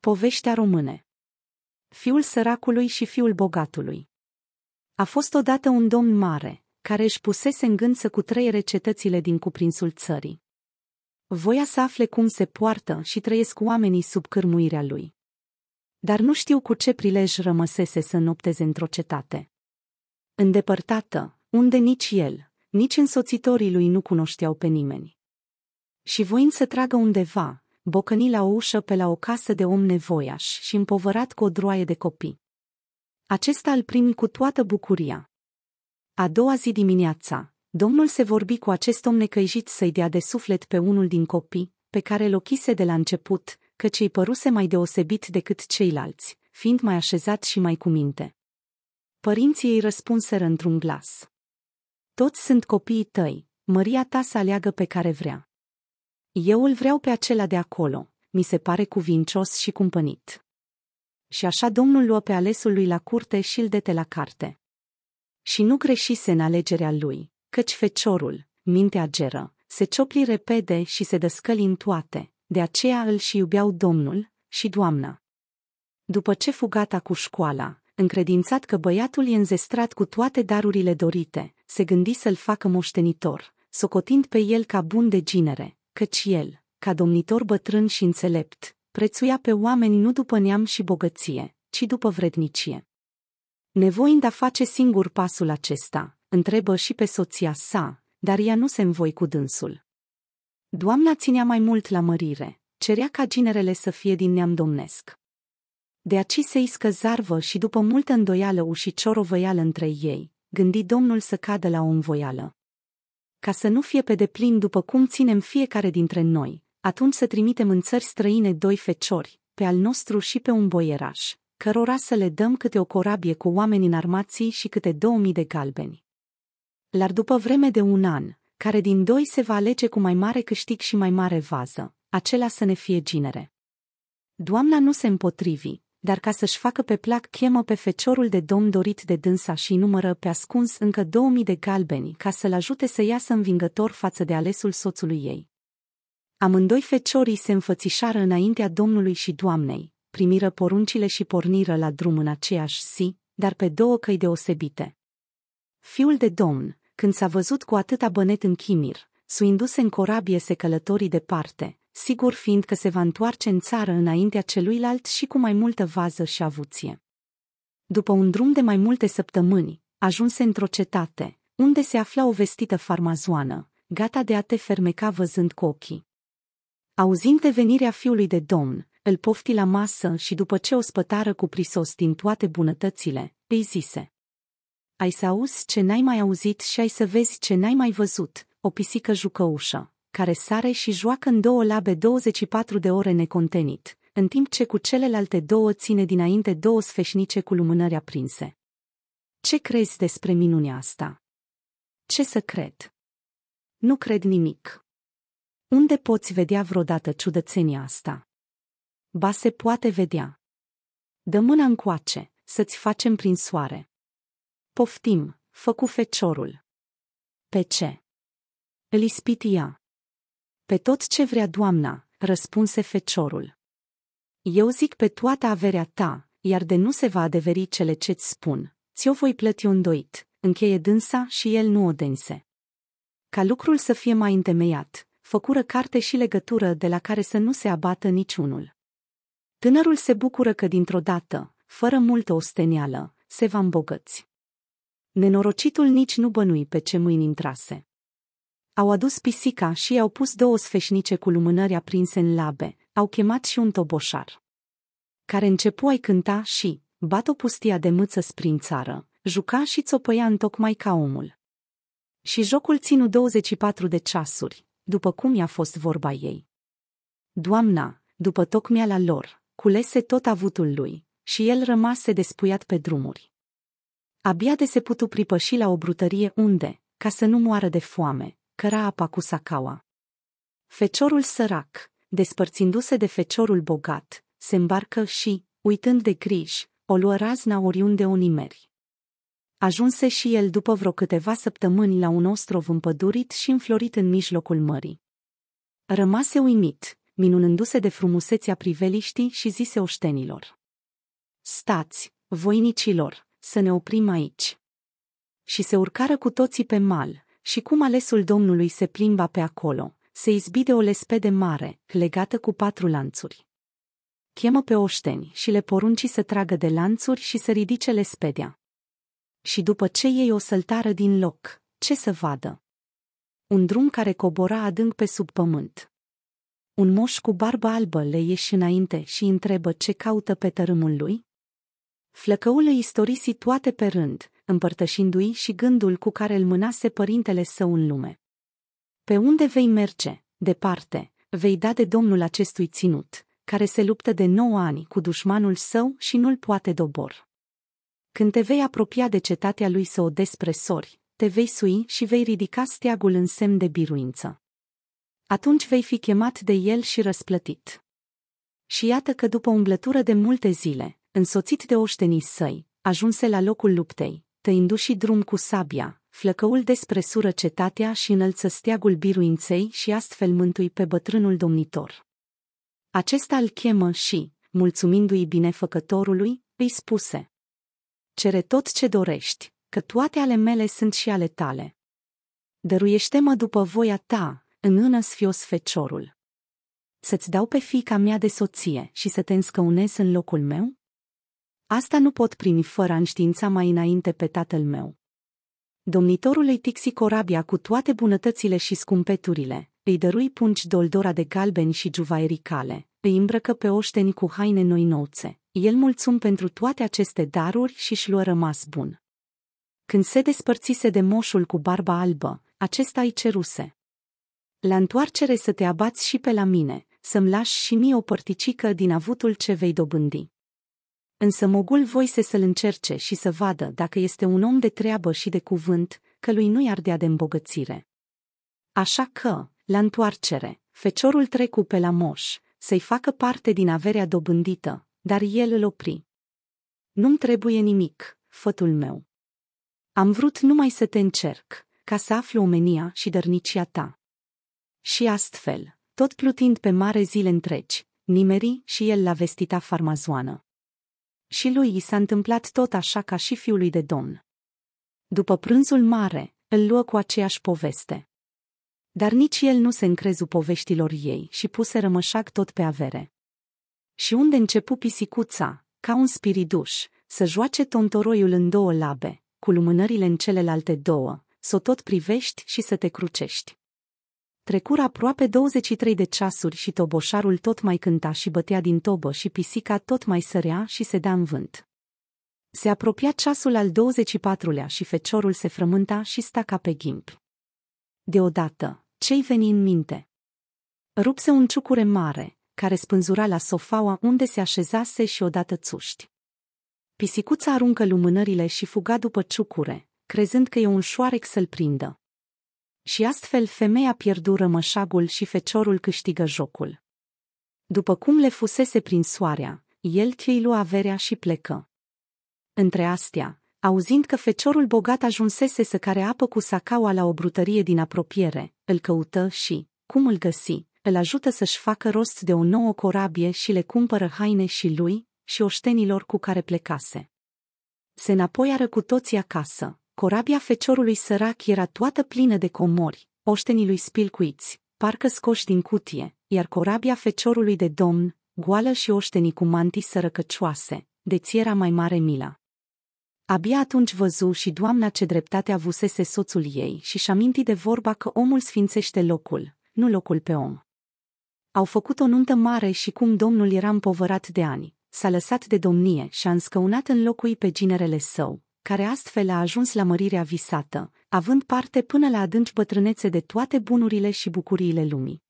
Poveștea române Fiul săracului și fiul bogatului A fost odată un domn mare, care își pusese în gând să cutreiere cetățile din cuprinsul țării. Voia să afle cum se poartă și trăiesc oamenii sub cârmuirea lui. Dar nu știu cu ce prilej rămăsese să nopteze într-o cetate. Îndepărtată, unde nici el, nici însoțitorii lui nu cunoșteau pe nimeni. Și voin să tragă undeva, bocăni la o ușă pe la o casă de om nevoiaș și împovărat cu o droaie de copii. Acesta îl primi cu toată bucuria. A doua zi dimineața, domnul se vorbi cu acest om necăjit să-i dea de suflet pe unul din copii, pe care l ochise de la început, căci îi păruse mai deosebit decât ceilalți, fiind mai așezat și mai cu minte. Părinții îi răspunseră într-un glas. Toți sunt copiii tăi, măria ta să aleagă pe care vrea. Eu îl vreau pe acela de acolo, mi se pare cuvincios și cumpănit. Și așa domnul luă pe alesul lui la curte și îl dete la carte. Și nu greșise în alegerea lui, căci feciorul, mintea geră, se ciopli repede și se dăscăli în toate, de aceea îl și iubeau domnul și doamna. După ce fugata cu școala, încredințat că băiatul e înzestrat cu toate darurile dorite, se gândi să-l facă moștenitor, socotind pe el ca bun de ginere, căci el, ca domnitor bătrân și înțelept, prețuia pe oameni nu după neam și bogăție, ci după vrednicie. Nevoind a face singur pasul acesta, întrebă și pe soția sa, dar ea nu se învoi cu dânsul. Doamna ținea mai mult la mărire, cerea ca ginerele să fie din neam domnesc. De aci se iscă zarvă și după multă îndoială ușicio rovăială între ei, gândi domnul să cadă la o învoială. Ca să nu fie pe deplin după cum ținem fiecare dintre noi, atunci să trimitem în țări străine doi feciori, pe al nostru și pe un boieraș, cărora să le dăm câte o corabie cu oameni în armații și câte două mii de galbeni. Dar după vreme de un an, care din doi se va alege cu mai mare câștig și mai mare vază, acela să ne fie ginere. Doamna nu se împotrivi, dar ca să-și facă pe plac chemă pe feciorul de domn dorit de dânsa și numără pe ascuns încă 2000 de galbeni ca să-l ajute să iasă învingător față de alesul soțului ei. Amândoi feciorii se înfățișară înaintea Domnului și Doamnei, primiră poruncile și porniră la drum în aceeași zi, dar pe două căi deosebite. Fiul de domn, când s-a văzut cu atâta bănet în chimir, suindu-se în corabie se călătorii departe, sigur fiind că se va întoarce în țară înaintea celuilalt și cu mai multă vază și avuție. După un drum de mai multe săptămâni, ajunse într-o cetate, unde se afla o vestită farmazoană, gata de a te fermeca văzând cu ochii. Auzind de venirea fiului de domn, îl pofti la masă și după ce o spătară cu prisos din toate bunătățile, îi zise. Ai să auzi ce n-ai mai auzit și ai să vezi ce n-ai mai văzut, o pisică jucăușă, care sare și joacă în două labe 24 de ore necontenit, în timp ce cu celelalte două ține dinainte două sfeșnice cu lumânări aprinse. Ce crezi despre minunea asta? Ce să cred? Nu cred nimic. Unde poți vedea vreodată ciudățenia asta? Ba se poate vedea. Dă mâna încoace, să-ți facem prin soare. Poftim, făcu feciorul. Pe ce? Îl ispitia. Pe tot ce vrea doamna, răspunse feciorul. Eu zic pe toată averea ta, iar de nu se va adeveri cele ce-ți spun, ți-o voi plăti îndoit, încheie dânsa și el nu o dense. Ca lucrul să fie mai întemeiat, făcură carte și legătură de la care să nu se abată niciunul. Tânărul se bucură că dintr-o dată, fără multă ostenială, se va îmbogăți. Nenorocitul nici nu bănui pe ce mâini intrase. Au adus pisica și i-au pus două sfeșnice cu lumânări aprinse în labe, au chemat și un toboșar. Care începu ai cânta și, bat-o pustia de mâță sprin țară, juca și țopăia tocmai ca omul. Și jocul ținu 24 de ceasuri, după cum i-a fost vorba ei. Doamna, după la lor, culese tot avutul lui, și el rămase despuiat pe drumuri. Abia de se putu pripăși la o brutărie unde, ca să nu moară de foame, căra apa cu sacaua. Feciorul sărac, despărțindu-se de feciorul bogat, se îmbarcă și, uitând de griji, o luă razna oriunde o nimeri. Ajunse și el după vreo câteva săptămâni la un ostrov împădurit și înflorit în mijlocul mării. Rămase uimit, minunându-se de frumusețea priveliștii și zise oștenilor. Stați, voinicilor, să ne oprim aici. Și se urcară cu toții pe mal, și cum alesul Domnului se plimba pe acolo, se izbide o lespede mare, legată cu patru lanțuri. Chemă pe oșteni și le porunci să tragă de lanțuri și să ridice lespedea. Și după ce ei o săltară din loc, ce să vadă? Un drum care cobora adânc pe sub pământ. Un moș cu barbă albă le ieși înainte și întrebă ce caută pe tărâmul lui? Flăcăul îi istorisi toate pe rând, împărtășindu-i și gândul cu care îl mânase părintele său în lume. Pe unde vei merge, departe, vei da de domnul acestui ținut, care se luptă de nouă ani cu dușmanul său și nu-l poate dobor. Când te vei apropia de cetatea lui să o despresori, te vei sui și vei ridica steagul în semn de biruință. Atunci vei fi chemat de el și răsplătit. Și iată că după umblătură de multe zile, însoțit de oștenii săi, ajunse la locul luptei, tăindu-și drum cu sabia, flăcăul despresură cetatea și înălță steagul biruinței și astfel mântui pe bătrânul domnitor. Acesta îl chemă și, mulțumindu-i binefăcătorului, îi spuse. Cere tot ce dorești, că toate ale mele sunt și ale tale. Dăruiește-mă după voia ta, înână sfios feciorul. Să-ți dau pe fica mea de soție și să te înscăunez în locul meu? Asta nu pot primi fără înștiința mai înainte pe tatăl meu. Domnitorul ei Tixi Corabia cu toate bunătățile și scumpeturile, îi dărui pungi doldora de galbeni și juvaericale, îi îmbrăcă pe oșteni cu haine noi nouțe. El mulțum pentru toate aceste daruri și și lua rămas bun. Când se despărțise de moșul cu barba albă, acesta îi ceruse. La întoarcere să te abați și pe la mine, să-mi lași și mie o părticică din avutul ce vei dobândi. Însă mogul voise să-l încerce și să vadă dacă este un om de treabă și de cuvânt, că lui nu-i ardea de îmbogățire. Așa că, la întoarcere, feciorul trecu pe la moș, să-i facă parte din averea dobândită, dar el îl opri. Nu-mi trebuie nimic, fătul meu. Am vrut numai să te încerc, ca să aflu omenia și dărnicia ta. Și astfel, tot plutind pe mare zile întregi, nimeri și el la vestita farmazoană. Și lui i s-a întâmplat tot așa ca și fiului de domn. După prânzul mare, îl luă cu aceeași poveste. Dar nici el nu se încrezu poveștilor ei și puse rămășac tot pe avere. Și unde începu pisicuța, ca un spiriduș, să joace tontoroiul în două labe, cu lumânările în celelalte două, să o tot privești și să te crucești. Trecura aproape 23 de ceasuri și toboșarul tot mai cânta și bătea din tobă și pisica tot mai sărea și se da în vânt. Se apropia ceasul al 24-lea și feciorul se frământa și sta ca pe ghimp. Deodată, ce-i veni în minte? Rupse un ciucure mare, care spânzura la sofaua unde se așezase și odată țuști. Pisicuța aruncă lumânările și fuga după ciucure, crezând că e un șoarec să-l prindă, și astfel femeia pierdu rămășagul și feciorul câștigă jocul. După cum le fusese prin soarea, el îi lua averea și plecă. Între astea, auzind că feciorul bogat ajunsese să care apă cu sacaua la o brutărie din apropiere, îl căută și, cum îl găsi, îl ajută să-și facă rost de o nouă corabie și le cumpără haine și lui și oștenilor cu care plecase. Se înapoiară cu toții acasă, Corabia feciorului sărac era toată plină de comori, oștenii lui spilcuiți, parcă scoși din cutie, iar corabia feciorului de domn, goală și oștenii cu mantii sărăcăcioase, de ți era mai mare mila. Abia atunci văzu și doamna ce dreptate avusese soțul ei și și aminti de vorba că omul sfințește locul, nu locul pe om. Au făcut o nuntă mare și cum domnul era împovărat de ani, s-a lăsat de domnie și a înscăunat în locui pe ginerele său, care astfel a ajuns la mărirea visată, având parte până la adânci bătrânețe de toate bunurile și bucuriile lumii.